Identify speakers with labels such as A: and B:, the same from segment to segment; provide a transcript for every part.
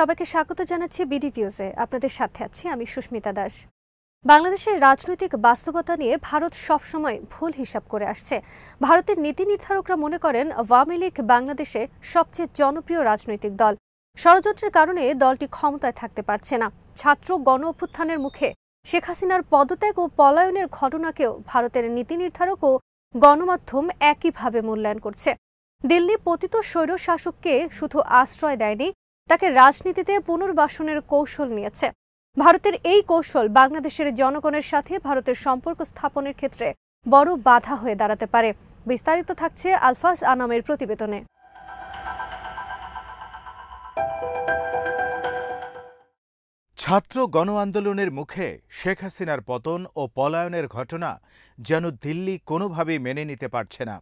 A: সবাইকে স্বাগত জানাচ্ছি বিডিভিউজে আপনাদের সাথে আছি আমি সুস্মিতা দাস বাংলাদেশের রাজনৈতিক বাস্তবতা নিয়ে ভারত সবসময় ভুল হিসাব করে আসছে ভারতের নীতি নির্ধারকরা মনে করেন আওয়ামী লীগ বাংলাদেশে সবচেয়ে জনপ্রিয় রাজনৈতিক দল ষড়যন্ত্রের কারণে দলটি ক্ষমতায় থাকতে পারছে না ছাত্র গণ অভ্যুত্থানের মুখে শেখ হাসিনার পদত্যাগ ও পলায়নের ঘটনাকেও ভারতের নীতি নির্ধারক ও গণমাধ্যম একইভাবে মূল্যায়ন করছে দিল্লি পতিত স্বৈর শাসককে শুধু আশ্রয় দেয়নি তাকে রাজনীতিতে পুনর্বাসনের কৌশল নিয়েছে ভারতের এই কৌশল বাংলাদেশের জনগণের সাথে ভারতের সম্পর্ক স্থাপনের ক্ষেত্রে বড় বাধা হয়ে দাঁড়াতে পারে বিস্তারিত থাকছে আলফাজ আনামের প্রতিবেদনে
B: ছাত্র গণ আন্দোলনের মুখে শেখ হাসিনার পতন ও পলায়নের ঘটনা যেন দিল্লি কোনোভাবেই মেনে নিতে পারছে না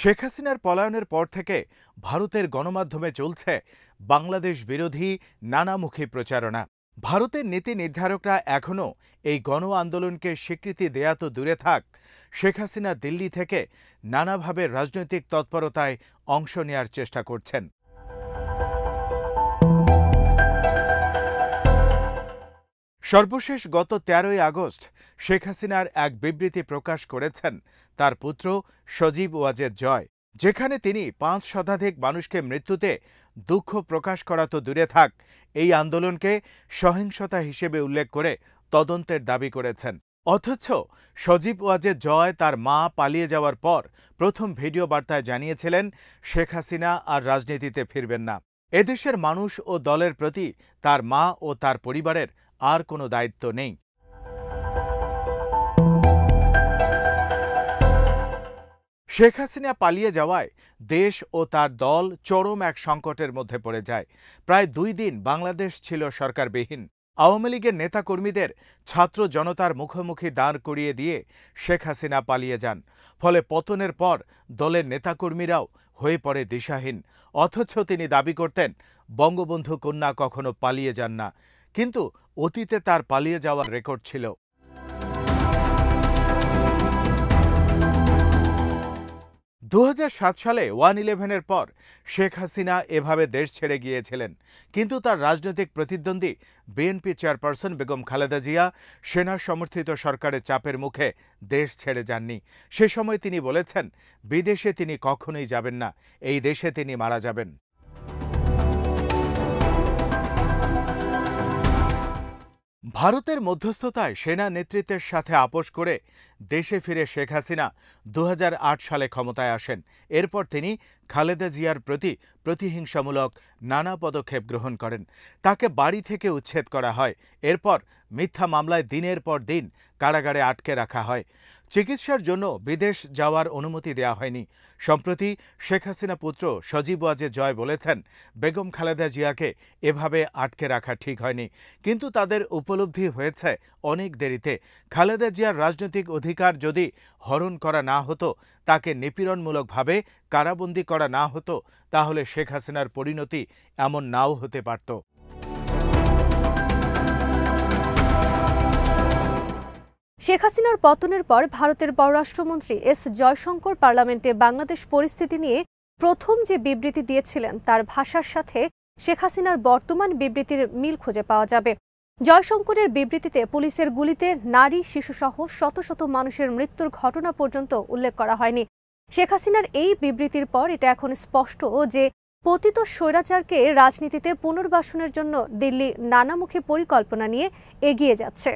B: শেখ হাসিনার পলায়নের পর থেকে ভারতের গণমাধ্যমে চলছে বাংলাদেশ বিরোধী নানামুখী প্রচারণা ভারতের নীতি নির্ধারকরা এখনও এই গণ আন্দোলনকে স্বীকৃতি দেয়া তো দূরে থাক শেখ হাসিনা দিল্লি থেকে নানাভাবে রাজনৈতিক তৎপরতায় অংশ নেয়ার চেষ্টা করছেন সর্বশেষ গত তেরোই আগস্ট শেখ হাসিনার এক বিবৃতি প্রকাশ করেছেন তার পুত্র সজীব ওয়াজেদ জয় যেখানে তিনি পাঁচ শতাধিক মানুষকে মৃত্যুতে দুঃখ প্রকাশ করা তো দূরে থাক এই আন্দোলনকে সহিংসতা হিসেবে উল্লেখ করে তদন্তের দাবি করেছেন অথচ সজীব ওয়াজেদ জয় তার মা পালিয়ে যাওয়ার পর প্রথম ভিডিও বার্তায় জানিয়েছিলেন শেখ হাসিনা আর রাজনীতিতে ফিরবেন না এদেশের মানুষ ও দলের প্রতি তার মা ও তার পরিবারের আর কোনো দায়িত্ব নেই শেখ হাসিনা পালিয়ে যাওয়ায় দেশ ও তার দল চরম এক সংকটের মধ্যে পড়ে যায় প্রায় দুই দিন বাংলাদেশ ছিল সরকারবিহীন আওয়ামী লীগের নেতাকর্মীদের ছাত্র জনতার মুখোমুখি দাঁড় করিয়ে দিয়ে শেখ হাসিনা পালিয়ে যান ফলে পতনের পর দলের নেতাকর্মীরাও হয়ে পড়ে দিশাহীন অথচ তিনি দাবি করতেন বঙ্গবন্ধু কন্যা কখনো পালিয়ে যান না কিন্তু অতীতে তার পালিয়ে যাওয়ার রেকর্ড ছিল দু সালে ওয়ান ইলেভেনের পর শেখ হাসিনা এভাবে দেশ ছেড়ে গিয়েছিলেন কিন্তু তার রাজনৈতিক প্রতিদ্বন্দ্বী বিএনপি চেয়ারপারসন বেগম খালেদা জিয়া সেনা সমর্থিত সরকারের চাপের মুখে দেশ ছেড়ে যাননি সে সময় তিনি বলেছেন বিদেশে তিনি কখনোই যাবেন না এই দেশে তিনি মারা যাবেন ভারতের মধ্যস্থতায় সেনা নেতৃত্বের সাথে আপোষ করে দেশে ফিরে শেখ হাসিনা দু সালে ক্ষমতায় আসেন এরপর তিনি খালেদা জিয়ার প্রতি প্রতিহিংসামূলক নানা পদক্ষেপ গ্রহণ করেন তাকে বাড়ি থেকে উচ্ছেদ করা হয় এরপর মিথ্যা মামলায় দিনের পর দিন কারাগারে আটকে রাখা হয় চিকিৎসার জন্য বিদেশ যাওয়ার অনুমতি দেয়া হয়নি সম্প্রতি শেখ হাসিনা পুত্র সজীব ওয়াজে জয় বলেছেন বেগম খালেদা জিয়াকে এভাবে আটকে রাখা ঠিক হয়নি কিন্তু তাদের উপলব্ধি হয়েছে অনেক দেরিতে খালেদা জিয়ার রাজনৈতিক অধিকার যদি হরণ করা না হতো তাকে নিপীড়নমূলকভাবে কারাবন্দী করা না হতো তাহলে শেখ হাসিনার পরিণতি এমন নাও হতে পারত
A: শেখ হাসিনার পতনের পর ভারতের পররাষ্ট্রমন্ত্রী এস জয়শঙ্কর পার্লামেন্টে বাংলাদেশ পরিস্থিতি নিয়ে প্রথম যে বিবৃতি দিয়েছিলেন তার ভাষার সাথে শেখ হাসিনার বর্তমান বিবৃতির মিল খুঁজে পাওয়া যাবে জয়শঙ্করের বিবৃতিতে পুলিশের গুলিতে নারী শিশুসহ শত শত মানুষের মৃত্যুর ঘটনা পর্যন্ত উল্লেখ করা হয়নি শেখ হাসিনার এই বিবৃতির পর এটা এখন স্পষ্ট যে পতিত স্বৈরাচারকে রাজনীতিতে পুনর্বাসনের জন্য দিল্লি নানামুখী পরিকল্পনা নিয়ে এগিয়ে যাচ্ছে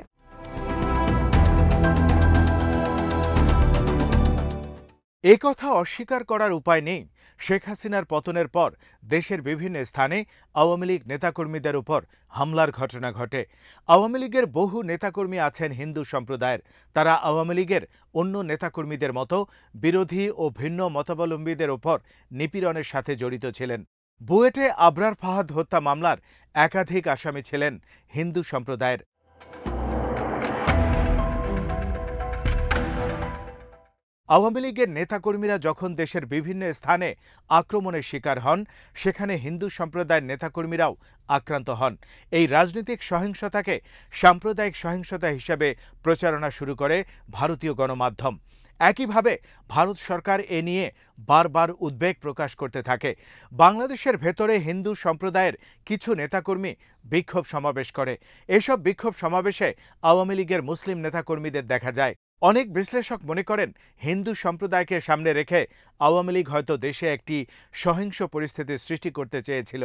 B: একথা অস্বীকার করার উপায় নেই শেখ হাসিনার পতনের পর দেশের বিভিন্ন স্থানে আওয়ামী লীগ নেতাকর্মীদের উপর হামলার ঘটনা ঘটে আওয়ামী লীগের বহু নেতাকর্মী আছেন হিন্দু সম্প্রদায়ের তারা আওয়ামী লীগের অন্য নেতাকর্মীদের মতো বিরোধী ও ভিন্ন মতাবলম্বীদের ওপর নিপীড়নের সাথে জড়িত ছিলেন বুয়েটে আবরার ফাহাদ হত্যা মামলার একাধিক আসামি ছিলেন হিন্দু সম্প্রদায়ের আওয়ামী লীগের নেতাকর্মীরা যখন দেশের বিভিন্ন স্থানে আক্রমণের শিকার হন সেখানে হিন্দু সম্প্রদায়ের নেতাকর্মীরাও আক্রান্ত হন এই রাজনৈতিক সহিংসতাকে সাম্প্রদায়িক সহিংসতা হিসেবে প্রচারণা শুরু করে ভারতীয় গণমাধ্যম একইভাবে ভারত সরকার এ নিয়ে বারবার উদ্বেগ প্রকাশ করতে থাকে বাংলাদেশের ভেতরে হিন্দু সম্প্রদায়ের কিছু নেতাকর্মী বিক্ষোভ সমাবেশ করে এসব বিক্ষোভ সমাবেশে আওয়ামী লীগের মুসলিম নেতাকর্মীদের দেখা যায় অনেক বিশ্লেষক মনে করেন হিন্দু সম্প্রদায়কে সামনে রেখে আওয়ামী লীগ হয়তো দেশে একটি সহিংস পরিস্থিতির সৃষ্টি করতে চেয়েছিল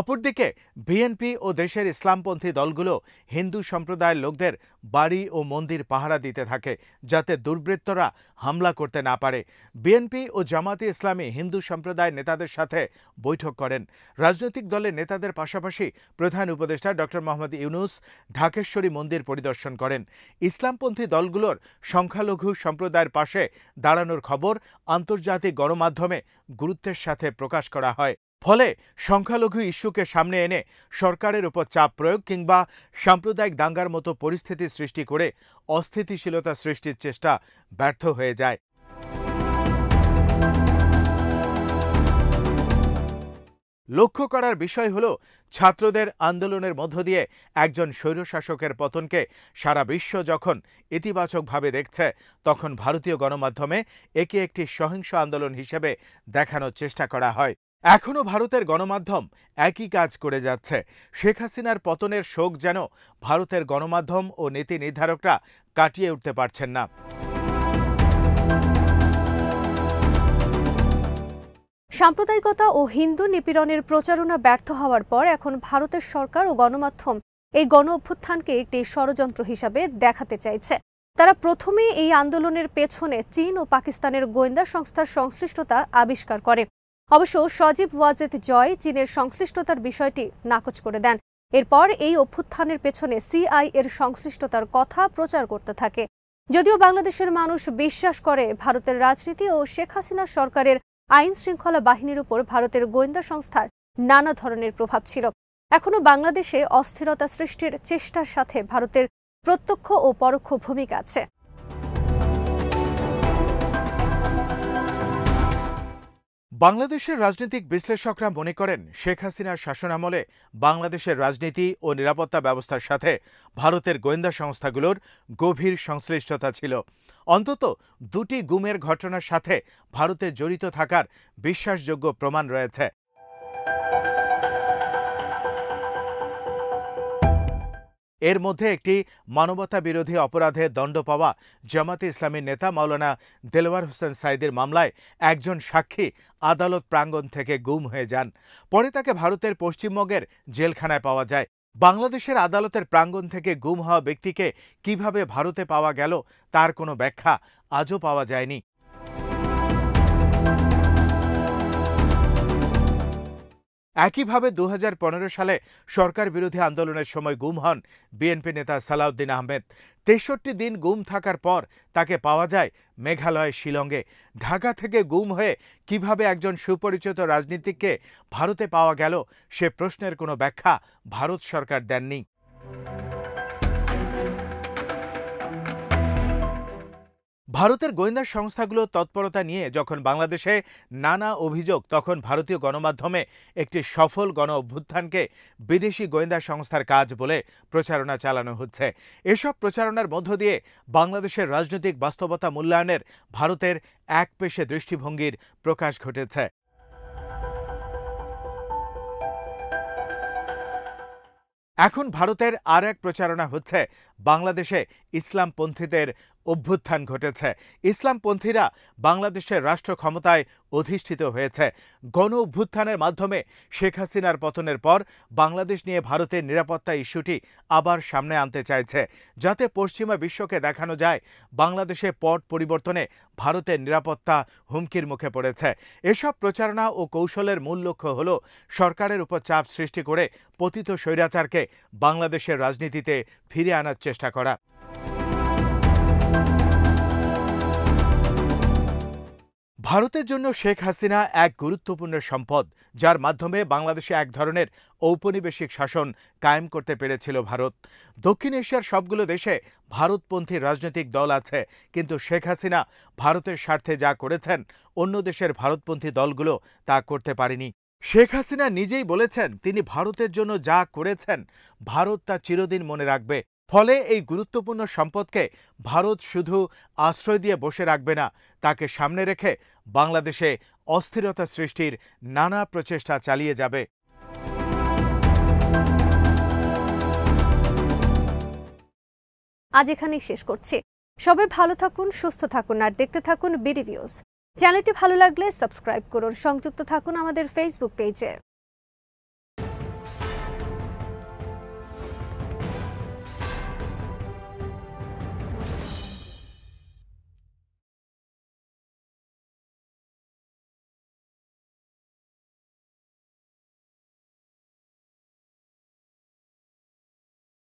B: অপরদিকে বিএনপি ও দেশের ইসলামপন্থী দলগুলো হিন্দু সম্প্রদায়ের লোকদের বাড়ি ও মন্দির পাহারা দিতে থাকে যাতে দুর্বৃত্তরা হামলা করতে না পারে বিএনপি ও জামাতি ইসলামী হিন্দু সম্প্রদায়ের নেতাদের সাথে বৈঠক করেন রাজনৈতিক দলের নেতাদের পাশাপাশি প্রধান উপদেষ্টা ড মোহাম্মদ ইউনুস ঢাকেশ্বরী মন্দির পরিদর্শন করেন ইসলামপন্থী দলগুলোর সংখ্যালঘু সম্প্রদায়ের পাশে দাঁড়ানোর খবর আন্তর্জাতিক গণমাধ্যমে গুরুত্বের সাথে প্রকাশ করা হয় ফলে সংখ্যালঘু ইস্যুকে সামনে এনে সরকারের উপর চাপ প্রয়োগ কিংবা সাম্প্রদায়িক দাঙ্গার মতো পরিস্থিতি সৃষ্টি করে অস্থিতিশীলতা সৃষ্টির চেষ্টা ব্যর্থ হয়ে যায় লক্ষ্য করার বিষয় হল ছাত্রদের আন্দোলনের মধ্য দিয়ে একজন স্বৈরশাসকের পতনকে সারা বিশ্ব যখন ইতিবাচকভাবে দেখছে তখন ভারতীয় গণমাধ্যমে একে একটি সহিংস আন্দোলন হিসেবে দেখানোর চেষ্টা করা হয় এখনও ভারতের গণমাধ্যম একই কাজ করে যাচ্ছে শেখ হাসিনার পতনের শোক যেন ভারতের গণমাধ্যম ও নীতি নির্ধারকরা কাটিয়ে উঠতে পারছেন না
A: সাম্প্রদায়িকতা ও হিন্দু নিপীড়নের প্রচারণা ব্যর্থ হওয়ার পর এখন ভারতের সরকার ও গণমাধ্যম এই গণ অভ্যুত্থানকে একটি ষড়যন্ত্র হিসাবে দেখাতে চাইছে তারা প্রথমে এই আন্দোলনের পেছনে চীন ও পাকিস্তানের গোয়েন্দা সংস্থার সংশ্লিষ্টতা আবিষ্কার করে অবশ্য সজীব ওয়াজেদ জয় চীনের সংশ্লিষ্টতার বিষয়টি নাকচ করে দেন এরপর এই অভ্যুত্থানের পেছনে সিআই এর সংশ্লিষ্টতার কথা প্রচার করতে থাকে যদিও বাংলাদেশের মানুষ বিশ্বাস করে ভারতের রাজনীতি ও শেখ হাসিনা সরকারের আইন শৃঙ্খলা বাহিনীর উপর ভারতের গোয়েন্দা সংস্থার নানা ধরনের প্রভাব ছিল এখনও বাংলাদেশে অস্থিরতা সৃষ্টির চেষ্টার সাথে ভারতের প্রত্যক্ষ ও পরোক্ষ ভূমিকা আছে
B: বাংলাদেশের রাজনৈতিক বিশ্লেষকরা মনে করেন শেখ হাসিনার শাসনামলে বাংলাদেশের রাজনীতি ও নিরাপত্তা ব্যবস্থার সাথে ভারতের গোয়েন্দা সংস্থাগুলোর গভীর সংশ্লিষ্টতা ছিল অন্তত দুটি গুমের ঘটনার সাথে ভারতে জড়িত থাকার বিশ্বাসযোগ্য প্রমাণ রয়েছে এর মধ্যে একটি মানবতা বিরোধী অপরাধে দণ্ড পাওয়া জামাতে ইসলামীর নেতা মাওলানা দেলওয়ার হোসেন সাইদের মামলায় একজন সাক্ষী আদালত প্রাঙ্গণ থেকে গুম হয়ে যান পরে তাকে ভারতের পশ্চিমবঙ্গের জেলখানায় পাওয়া যায় বাংলাদেশের আদালতের প্রাঙ্গণ থেকে গুম হওয়া ব্যক্তিকে কিভাবে ভারতে পাওয়া গেল তার কোনো ব্যাখ্যা আজও পাওয়া যায়নি একইভাবে দু সালে সরকার বিরোধী আন্দোলনের সময় গুম হন বিএনপি নেতা সালাউদ্দিন আহমেদ তেষট্টি দিন গুম থাকার পর তাকে পাওয়া যায় মেঘালয় শিলংয়ে ঢাকা থেকে গুম হয়ে কিভাবে একজন সুপরিচিত রাজনীতিককে ভারতে পাওয়া গেল সে প্রশ্নের কোনো ব্যাখ্যা ভারত সরকার দেননি ভারতের গোয়েন্দা সংস্থাগুলো তৎপরতা নিয়ে যখন বাংলাদেশে নানা অভিযোগ তখন ভারতীয় গণমাধ্যমে একটি সফল গণ অভ্যুত্থানকে বিদেশি গোয়েন্দা সংস্থার কাজ বলে প্রচারণা চালানো হচ্ছে এসব প্রচারণার মধ্য দিয়ে বাংলাদেশের রাজনৈতিক বাস্তবতা মূল্যায়নের ভারতের এক পেশে দৃষ্টিভঙ্গির প্রকাশ ঘটেছে এখন ভারতের আর এক প্রচারণা হচ্ছে বাংলাদেশে ইসলামপন্থীদের অভ্যুত্থান ঘটেছে ইসলামপন্থীরা বাংলাদেশের রাষ্ট্র ক্ষমতায় অধিষ্ঠিত হয়েছে গণ অভ্যুত্থানের মাধ্যমে শেখ হাসিনার পতনের পর বাংলাদেশ নিয়ে ভারতের নিরাপত্তা ইস্যুটি আবার সামনে আনতে চাইছে যাতে পশ্চিমা বিশ্বকে দেখানো যায় বাংলাদেশে পট পরিবর্তনে ভারতের নিরাপত্তা হুমকির মুখে পড়েছে এসব প্রচারণা ও কৌশলের মূল লক্ষ্য হল সরকারের উপর চাপ সৃষ্টি করে পতিত স্বৈরাচারকে বাংলাদেশের রাজনীতিতে ফিরে আনার চেষ্টা করা ভারতের জন্য শেখ হাসিনা এক গুরুত্বপূর্ণ সম্পদ যার মাধ্যমে বাংলাদেশে এক ধরনের ঔপনিবেশিক শাসন কায়েম করতে পেরেছিল ভারত দক্ষিণ এশিয়ার সবগুলো দেশে ভারতপন্থী রাজনৈতিক দল আছে কিন্তু শেখ হাসিনা ভারতের স্বার্থে যা করেছেন অন্য দেশের ভারতপন্থী দলগুলো তা করতে পারেনি শেখ হাসিনা নিজেই বলেছেন তিনি ভারতের জন্য যা করেছেন ভারত তা চিরদিন মনে রাখবে ফলে এই গুরুত্বপূর্ণ সম্পদকে ভারত শুধু আশ্রয় দিয়ে বসে রাখবে না তাকে সামনে রেখে বাংলাদেশে অস্থিরতা সৃষ্টির নানা প্রচেষ্টা চালিয়ে যাবে
A: আজ এখানেই শেষ করছি সবে ভালো থাকুন সুস্থ থাকুন আর দেখতে থাকুন বিডি ভিউজ চ্যানেলটি ভালো লাগলে সাবস্ক্রাইব করুন সংযুক্ত থাকুন আমাদের ফেসবুক পেজে